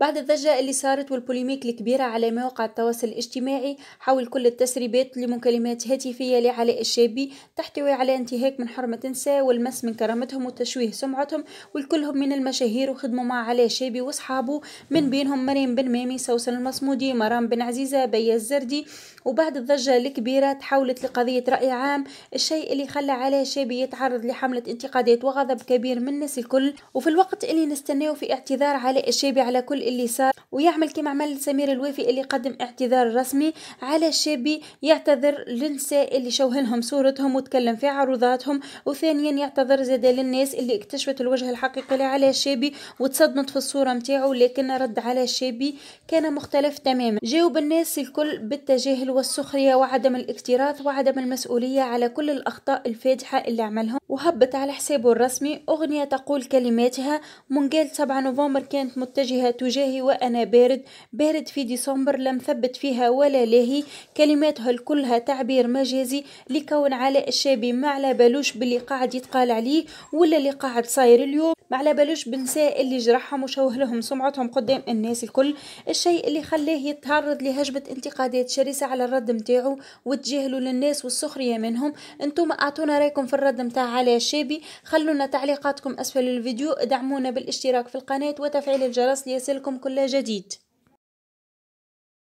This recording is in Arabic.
بعد الضجة اللي صارت والبوليميك الكبيرة على مواقع التواصل الاجتماعي حول كل التسريبات لمكالمات هاتفية لعلاء الشابي تحتوي على انتهاك من حرمة النساء والمس من كرامتهم وتشويه سمعتهم والكلهم من المشاهير وخدموا مع علاء الشابي وأصحابه من بينهم مريم بن مامي سوسن المصمودي مرام بن عزيزة بيا الزردي وبعد الضجة الكبيرة تحولت لقضية رأي عام الشيء اللي خلى علاء الشابي يتعرض لحملة انتقادات وغضب كبير من الناس الكل وفي الوقت اللي نستناه في اعتذار علاء الشابي على كل اللي صار ويعمل كما عمل سمير الوافي اللي قدم اعتذار رسمي على شابي يعتذر للنساء اللي شوهنهم صورتهم وتكلم في عروضاتهم وثانيا يعتذر زاد للناس اللي اكتشفت الوجه الحقيقي على شابي وتصدمت في الصورة نتاعو لكن رد على شابي كان مختلف تماما جاوب الناس الكل بالتجاهل والسخرية وعدم الاكتراث وعدم المسؤولية على كل الأخطاء الفادحة اللي عملهم وهبط على حسابه الرسمي أغنية تقول كلماتها منقال 7 نوفمبر كانت متجهة تجاهي وأنا بارد بارد في ديسمبر لم ثبت فيها ولا لاهي كلماتها الكلها تعبير مجازي لكون علاء الشابي ما على بالوش باللي قاعد يتقال عليه ولا اللي قاعد صاير اليوم ما على بالوش بالنساء اللي جرحهم وشوه لهم سمعتهم قدام الناس الكل الشيء اللي خلاه يتعرض لهجبة انتقادات شرسة على الرد متاعو وتجاهلوا للناس والسخرية منهم انتم اعطونا رايكم في الرد متاع علي الشابي خلونا تعليقاتكم اسفل الفيديو ادعمونا بالاشتراك في القناة وتفعيل الجرس ليصلكم كل جديد